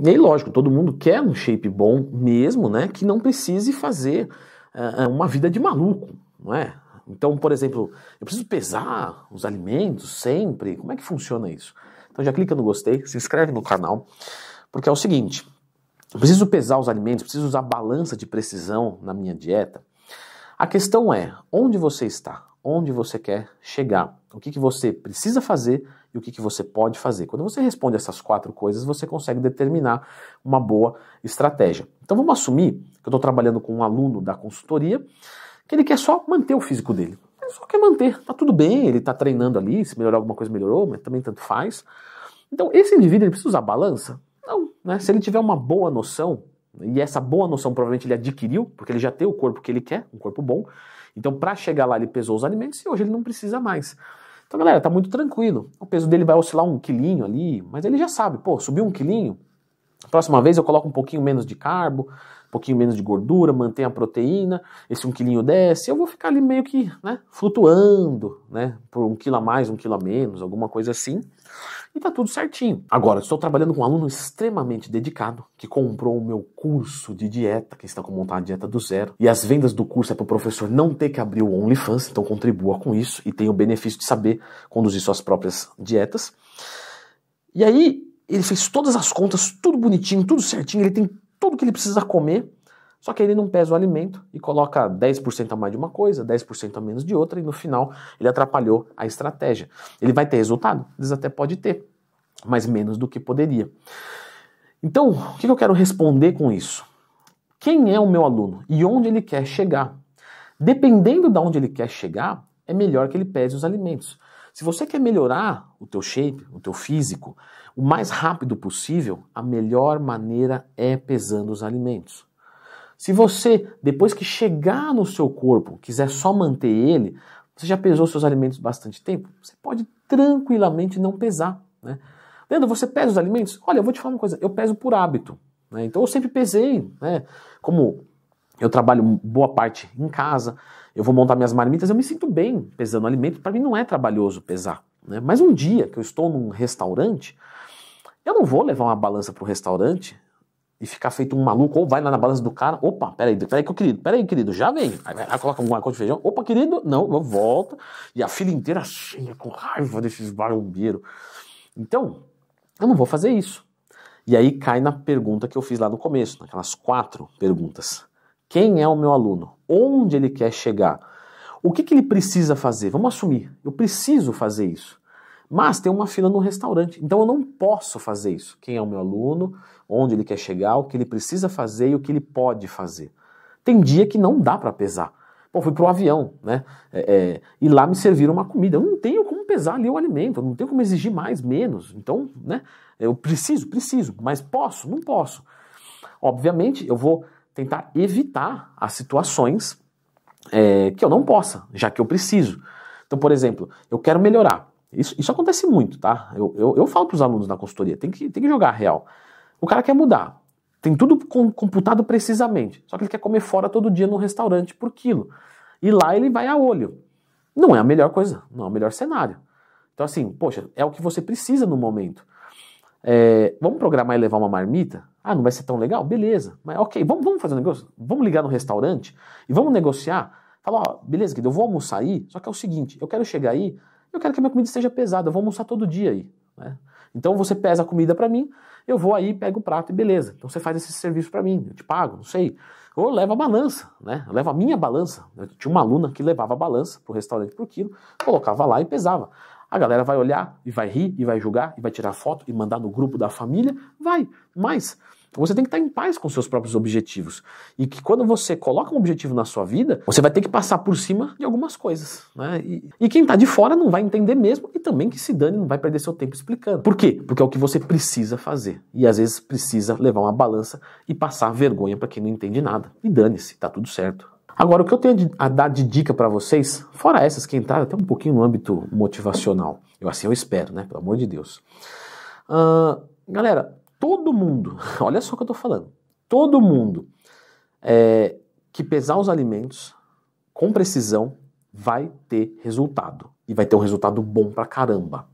E aí, lógico, todo mundo quer um shape bom mesmo, né? Que não precise fazer uh, uma vida de maluco, não é? Então, por exemplo, eu preciso pesar os alimentos sempre. Como é que funciona isso? Então já clica no gostei, se inscreve no canal, porque é o seguinte: eu preciso pesar os alimentos, preciso usar balança de precisão na minha dieta. A questão é onde você está onde você quer chegar, o que, que você precisa fazer e o que, que você pode fazer. Quando você responde essas quatro coisas, você consegue determinar uma boa estratégia. Então vamos assumir que eu estou trabalhando com um aluno da consultoria que ele quer só manter o físico dele. Ele só quer manter, tá tudo bem, ele está treinando ali, se melhorar alguma coisa melhorou, mas também tanto faz. Então esse indivíduo ele precisa usar balança? Não, né? Se ele tiver uma boa noção e essa boa noção provavelmente ele adquiriu, porque ele já tem o corpo que ele quer, um corpo bom, então, para chegar lá, ele pesou os alimentos e hoje ele não precisa mais. Então, galera, tá muito tranquilo. O peso dele vai oscilar um quilinho ali, mas ele já sabe, pô, subiu um quilinho, próxima vez eu coloco um pouquinho menos de carbo, um pouquinho menos de gordura, mantenho a proteína, esse um quilinho desce, eu vou ficar ali meio que né, flutuando, né? Por um quilo a mais, um quilo a menos, alguma coisa assim. E tá tudo certinho. Agora, estou trabalhando com um aluno extremamente dedicado que comprou o meu curso de dieta, que está com montar a dieta do zero. E as vendas do curso é para o professor não ter que abrir o OnlyFans, então contribua com isso e tenha o benefício de saber conduzir suas próprias dietas. E aí, ele fez todas as contas, tudo bonitinho, tudo certinho, ele tem tudo que ele precisa comer, só que ele não pesa o alimento e coloca 10% a mais de uma coisa, 10% a menos de outra, e no final ele atrapalhou a estratégia. Ele vai ter resultado? Eles até pode ter, mas menos do que poderia. Então, o que eu quero responder com isso? Quem é o meu aluno e onde ele quer chegar? Dependendo de onde ele quer chegar, é melhor que ele pese os alimentos. Se você quer melhorar o teu shape, o teu físico, o mais rápido possível, a melhor maneira é pesando os alimentos. Se você, depois que chegar no seu corpo, quiser só manter ele, você já pesou seus alimentos bastante tempo, você pode tranquilamente não pesar. Né? Leandro, você pesa os alimentos? Olha, eu vou te falar uma coisa, eu peso por hábito. Né? Então eu sempre pesei, né? como eu trabalho boa parte em casa, eu vou montar minhas marmitas, eu me sinto bem pesando alimento, para mim não é trabalhoso pesar. Né? Mas um dia que eu estou num restaurante, eu não vou levar uma balança para o restaurante e ficar feito um maluco, ou vai lá na balança do cara, opa, peraí, peraí, querido, peraí, querido, já vem. Aí, aí coloca alguma coisa de feijão, opa, querido, não, eu volto E a fila inteira cheia, com raiva desses barombeiros. Então, eu não vou fazer isso. E aí cai na pergunta que eu fiz lá no começo, naquelas quatro perguntas. Quem é o meu aluno? Onde ele quer chegar? O que, que ele precisa fazer? Vamos assumir, eu preciso fazer isso. Mas tem uma fila no restaurante, então eu não posso fazer isso. Quem é o meu aluno, onde ele quer chegar, o que ele precisa fazer e o que ele pode fazer. Tem dia que não dá para pesar. Pô, fui pro avião, né? É, é, e lá me serviram uma comida. Eu não tenho como pesar ali o alimento, eu não tenho como exigir mais, menos. Então, né? Eu preciso, preciso, mas posso? Não posso. Obviamente, eu vou tentar evitar as situações é, que eu não possa, já que eu preciso. Então, por exemplo, eu quero melhorar. Isso, isso acontece muito, tá? Eu, eu, eu falo para os alunos na consultoria, tem que, tem que jogar real. O cara quer mudar, tem tudo computado precisamente, só que ele quer comer fora todo dia no restaurante por quilo. E lá ele vai a olho. Não é a melhor coisa, não é o melhor cenário. Então, assim, poxa, é o que você precisa no momento. É, vamos programar e levar uma marmita? Ah, não vai ser tão legal? Beleza. Mas ok, vamos, vamos fazer um negócio? Vamos ligar no restaurante e vamos negociar? Fala, ó, beleza, Guido, eu vou almoçar aí, só que é o seguinte, eu quero chegar aí, eu quero que a minha comida esteja pesada, eu vou almoçar todo dia aí. Né? Então você pesa a comida para mim, eu vou aí, pego o prato e beleza. Então você faz esse serviço para mim, eu te pago, não sei. Ou leva a balança, né? Leva a minha balança. Eu tinha uma aluna que levava a balança pro restaurante por quilo, colocava lá e pesava. A galera vai olhar e vai rir e vai julgar e vai tirar foto e mandar no grupo da família, vai. Mas você tem que estar em paz com seus próprios objetivos. E que quando você coloca um objetivo na sua vida, você vai ter que passar por cima de algumas coisas. Né? E, e quem está de fora não vai entender mesmo e também que se dane não vai perder seu tempo explicando. Por quê? Porque é o que você precisa fazer. E às vezes precisa levar uma balança e passar vergonha para quem não entende nada. E dane-se, tá tudo certo. Agora, o que eu tenho a dar de dica para vocês, fora essas que entraram tá até um pouquinho no âmbito motivacional, eu assim eu espero, né? Pelo amor de Deus. Uh, galera, todo mundo, olha só o que eu estou falando, todo mundo é, que pesar os alimentos com precisão vai ter resultado. E vai ter um resultado bom pra caramba.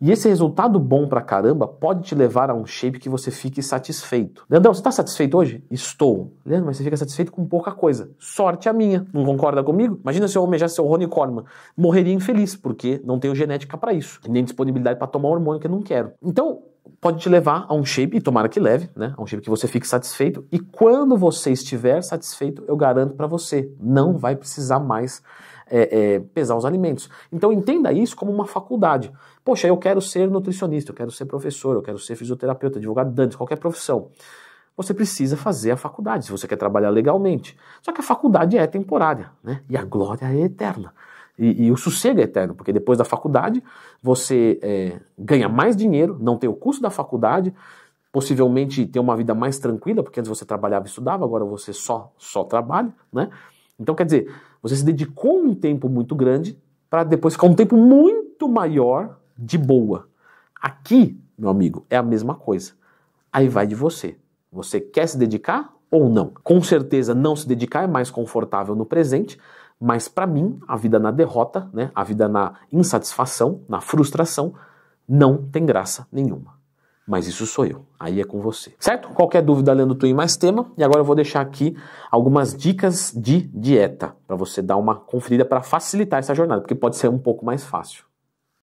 E esse resultado bom pra caramba pode te levar a um shape que você fique satisfeito. Leandrão, você está satisfeito hoje? Estou. Leandro, mas você fica satisfeito com pouca coisa. Sorte a minha. Não concorda comigo? Imagina se eu almejasse ser o Ronnie Coleman. Morreria infeliz, porque não tenho genética para isso. Nem disponibilidade para tomar hormônio que eu não quero. Então, pode te levar a um shape, e tomara que leve, né? A um shape que você fique satisfeito. E quando você estiver satisfeito, eu garanto para você, não vai precisar mais é, é, pesar os alimentos. Então entenda isso como uma faculdade. Poxa, eu quero ser nutricionista, eu quero ser professor, eu quero ser fisioterapeuta, advogado, dantes, qualquer profissão. Você precisa fazer a faculdade se você quer trabalhar legalmente. Só que a faculdade é temporária, né? E a glória é eterna. E, e, o sossego é eterno, porque depois da faculdade você é, ganha mais dinheiro, não tem o custo da faculdade, possivelmente tem uma vida mais tranquila, porque antes você trabalhava e estudava, agora você só, só trabalha, né? Então, quer dizer, você se dedicou um tempo muito grande para depois ficar um tempo muito maior de boa. Aqui, meu amigo, é a mesma coisa. Aí vai de você. Você quer se dedicar ou não? Com certeza, não se dedicar é mais confortável no presente, mas para mim, a vida na derrota, né, a vida na insatisfação, na frustração, não tem graça nenhuma mas isso sou eu. Aí é com você. Certo? Qualquer dúvida, lendo Twin mais tema. E agora eu vou deixar aqui algumas dicas de dieta para você dar uma conferida para facilitar essa jornada, porque pode ser um pouco mais fácil.